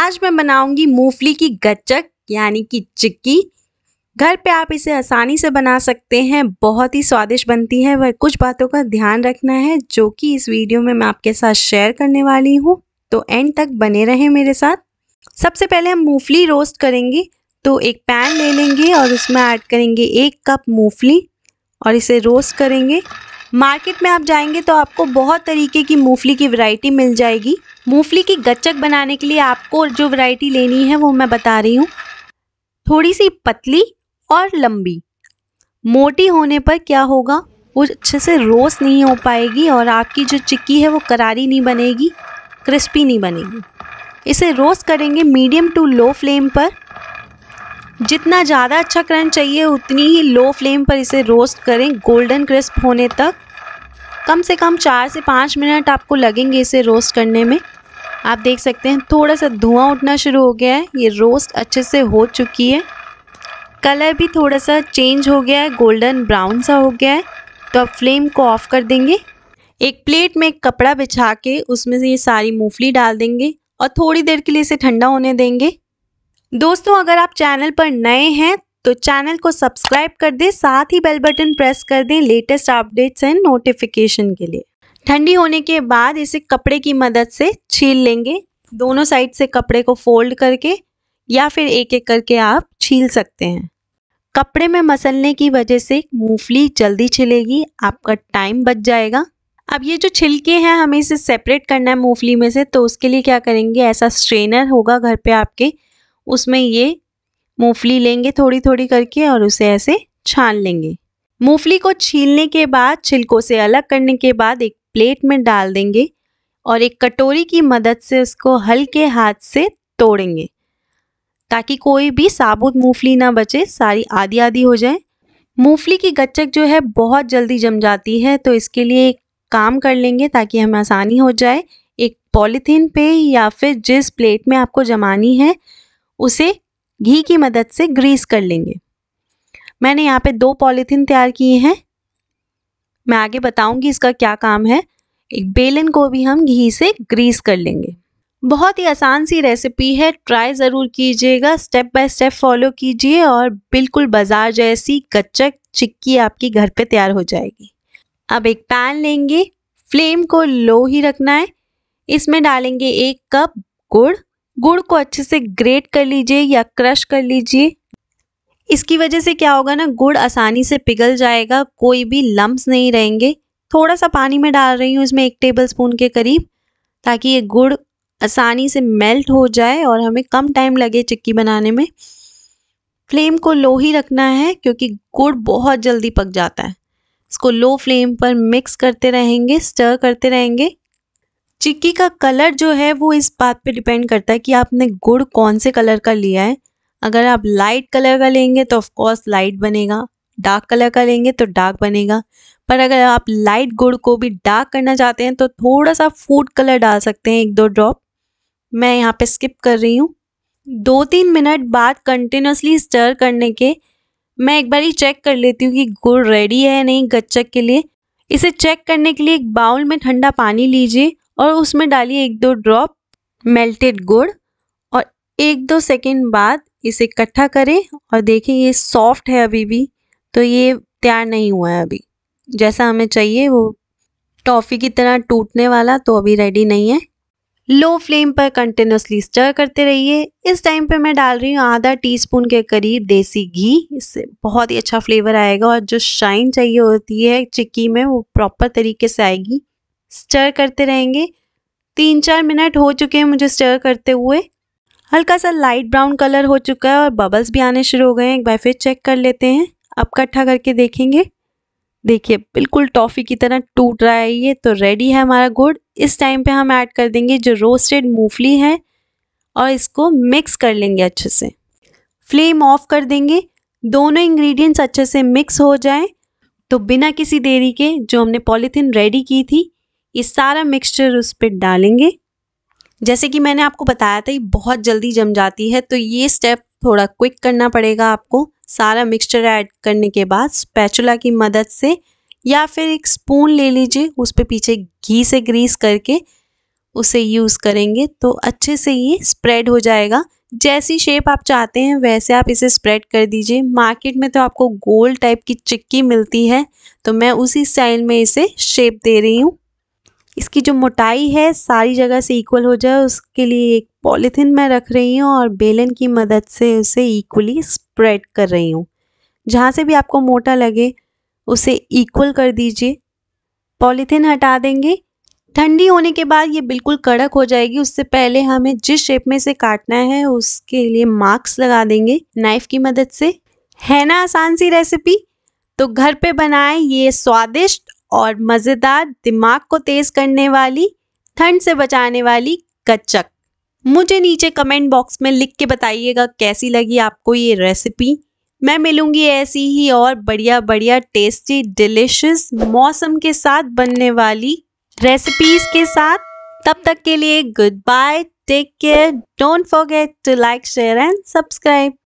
आज मैं बनाऊंगी मूंगफली की गच्चक यानी कि चिक्की घर पे आप इसे आसानी से बना सकते हैं बहुत ही स्वादिष्ट बनती है वह कुछ बातों का ध्यान रखना है जो कि इस वीडियो में मैं आपके साथ शेयर करने वाली हूँ तो एंड तक बने रहें मेरे साथ सबसे पहले हम मूंगफली रोस्ट करेंगे तो एक पैन ले लेंगे और उसमें ऐड करेंगे एक कप मूंगफली और इसे रोस्ट करेंगे मार्केट में आप जाएंगे तो आपको बहुत तरीके की मूंगफली की वैरायटी मिल जाएगी मूंगफली की गच्चक बनाने के लिए आपको जो वैरायटी लेनी है वो मैं बता रही हूँ थोड़ी सी पतली और लंबी मोटी होने पर क्या होगा वो अच्छे से रोस्ट नहीं हो पाएगी और आपकी जो चिक्की है वो करारी नहीं बनेगी क्रिस्पी नहीं बनेगी इसे रोस्ट करेंगे मीडियम टू लो फ्लेम पर जितना ज़्यादा अच्छा क्रंच चाहिए उतनी ही लो फ्लेम पर इसे रोस्ट करें गोल्डन क्रिस्प होने तक कम से कम चार से पाँच मिनट आपको लगेंगे इसे रोस्ट करने में आप देख सकते हैं थोड़ा सा धुआं उठना शुरू हो गया है ये रोस्ट अच्छे से हो चुकी है कलर भी थोड़ा सा चेंज हो गया है गोल्डन ब्राउन सा हो गया है तो आप फ्लेम को ऑफ़ कर देंगे एक प्लेट में कपड़ा बिछा के उसमें से ये सारी मूंगफली डाल देंगे और थोड़ी देर के लिए इसे ठंडा होने देंगे दोस्तों अगर आप चैनल पर नए हैं तो चैनल को सब्सक्राइब कर दें साथ ही बेल बटन प्रेस कर दें लेटेस्ट अपडेट्स एंड नोटिफिकेशन के लिए ठंडी होने के बाद इसे कपड़े की मदद से छील लेंगे दोनों साइड से कपड़े को फोल्ड करके या फिर एक एक करके आप छील सकते हैं कपड़े में मसलने की वजह से मूंगफली जल्दी छिलेगी आपका टाइम बच जाएगा अब ये जो छिलके हैं हमें इसे सेपरेट करना है मूंगफली में से तो उसके लिए क्या करेंगे ऐसा स्ट्रेनर होगा घर पे आपके उसमें ये मूंगफली लेंगे थोड़ी थोड़ी करके और उसे ऐसे छान लेंगे मूंगफली को छीलने के बाद छिलकों से अलग करने के बाद एक प्लेट में डाल देंगे और एक कटोरी की मदद से उसको हल्के हाथ से तोड़ेंगे ताकि कोई भी साबुत मूंगफली ना बचे सारी आधी आधी हो जाए मूंगफली की गच्चक जो है बहुत जल्दी जम जाती है तो इसके लिए एक काम कर लेंगे ताकि हमें आसानी हो जाए एक पॉलीथीन पे या फिर जिस प्लेट में आपको जमानी है उसे घी की मदद से ग्रीस कर लेंगे मैंने यहाँ पे दो पॉलीथीन तैयार किए हैं मैं आगे बताऊंगी इसका क्या काम है एक बेलन को भी हम घी से ग्रीस कर लेंगे बहुत ही आसान सी रेसिपी है ट्राई ज़रूर कीजिएगा स्टेप बाय स्टेप फॉलो कीजिए और बिल्कुल बाज़ार जैसी कच्चक चिक्की आपकी घर पे तैयार हो जाएगी अब एक पैन लेंगे फ्लेम को लो ही रखना है इसमें डालेंगे एक कप गुड़ गुड़ को अच्छे से ग्रेट कर लीजिए या क्रश कर लीजिए इसकी वजह से क्या होगा ना गुड़ आसानी से पिघल जाएगा कोई भी लम्ब नहीं रहेंगे थोड़ा सा पानी में डाल रही हूँ इसमें एक टेबल स्पून के करीब ताकि ये गुड़ आसानी से मेल्ट हो जाए और हमें कम टाइम लगे चिक्की बनाने में फ्लेम को लो ही रखना है क्योंकि गुड़ बहुत जल्दी पक जाता है इसको लो फ्लेम पर मिक्स करते रहेंगे स्टर करते रहेंगे चिक्की का कलर जो है वो इस बात पे डिपेंड करता है कि आपने गुड़ कौन से कलर का लिया है अगर आप लाइट कलर का लेंगे तो ऑफकोर्स लाइट बनेगा डार्क कलर का लेंगे तो डार्क बनेगा पर अगर आप लाइट गुड़ को भी डार्क करना चाहते हैं तो थोड़ा सा फूड कलर डाल सकते हैं एक दो ड्रॉप मैं यहाँ पे स्किप कर रही हूँ दो तीन मिनट बाद कंटिन्यूसली स्टर करने के मैं एक बार ही चेक कर लेती हूँ कि गुड़ रेडी है या नहीं गच्चक के लिए इसे चेक करने के लिए एक बाउल में ठंडा पानी लीजिए और उसमें डालिए एक दो ड्रॉप मेल्टेड गुड़ और एक दो सेकेंड बाद इसे इकट्ठा करें और देखें ये सॉफ्ट है अभी भी तो ये तैयार नहीं हुआ है अभी जैसा हमें चाहिए वो टॉफ़ी की तरह टूटने वाला तो अभी रेडी नहीं है लो फ्लेम पर कंटिन्यूसली स्टर करते रहिए इस टाइम पे मैं डाल रही हूँ आधा टीस्पून के करीब देसी घी इससे बहुत ही अच्छा फ्लेवर आएगा और जो शाइन चाहिए होती है चिक्की में वो प्रॉपर तरीके से आएगी स्टर करते रहेंगे तीन चार मिनट हो चुके हैं मुझे स्टर करते हुए हल्का सा लाइट ब्राउन कलर हो चुका है और बबल्स भी आने शुरू हो गए हैं एक बार फिर चेक कर लेते हैं अब इकट्ठा करके देखेंगे देखिए बिल्कुल टॉफ़ी की तरह टूट रहा है ये तो रेडी है हमारा गुड़ इस टाइम पे हम ऐड कर देंगे जो रोस्टेड मूंगफली है और इसको मिक्स कर लेंगे अच्छे से फ्लेम ऑफ कर देंगे दोनों इंग्रेडिएंट्स अच्छे से मिक्स हो जाएं तो बिना किसी देरी के जो हमने पॉलीथीन रेडी की थी ये सारा मिक्सचर उस पर डालेंगे जैसे कि मैंने आपको बताया था ये बहुत जल्दी जम जाती है तो ये स्टेप थोड़ा क्विक करना पड़ेगा आपको सारा मिक्सचर ऐड करने के बाद स्पैचुला की मदद से या फिर एक स्पून ले लीजिए उस पर पीछे घी से ग्रीस करके उसे यूज़ करेंगे तो अच्छे से ये स्प्रेड हो जाएगा जैसी शेप आप चाहते हैं वैसे आप इसे स्प्रेड कर दीजिए मार्केट में तो आपको गोल टाइप की चिक्की मिलती है तो मैं उसी स्टाइल में इसे शेप दे रही हूँ इसकी जो मोटाई है सारी जगह से इक्वल हो जाए उसके लिए एक पॉलीथिन मैं रख रही हूँ और बेलन की मदद से उसे इक्वली स्प्रेड कर रही हूँ जहाँ से भी आपको मोटा लगे उसे इक्वल कर दीजिए पॉलीथीन हटा देंगे ठंडी होने के बाद ये बिल्कुल कड़क हो जाएगी उससे पहले हमें जिस शेप में से काटना है उसके लिए मार्क्स लगा देंगे नाइफ की मदद से है ना आसान सी रेसिपी तो घर पे बनाएं ये स्वादिष्ट और मज़ेदार दिमाग को तेज़ करने वाली ठंड से बचाने वाली कच्चक मुझे नीचे कमेंट बॉक्स में लिख के बताइएगा कैसी लगी आपको ये रेसिपी मैं मिलूंगी ऐसी ही और बढ़िया बढ़िया टेस्टी डिलिशियस मौसम के साथ बनने वाली रेसिपीज़ के साथ तब तक के लिए good bye take care don't forget to like share and subscribe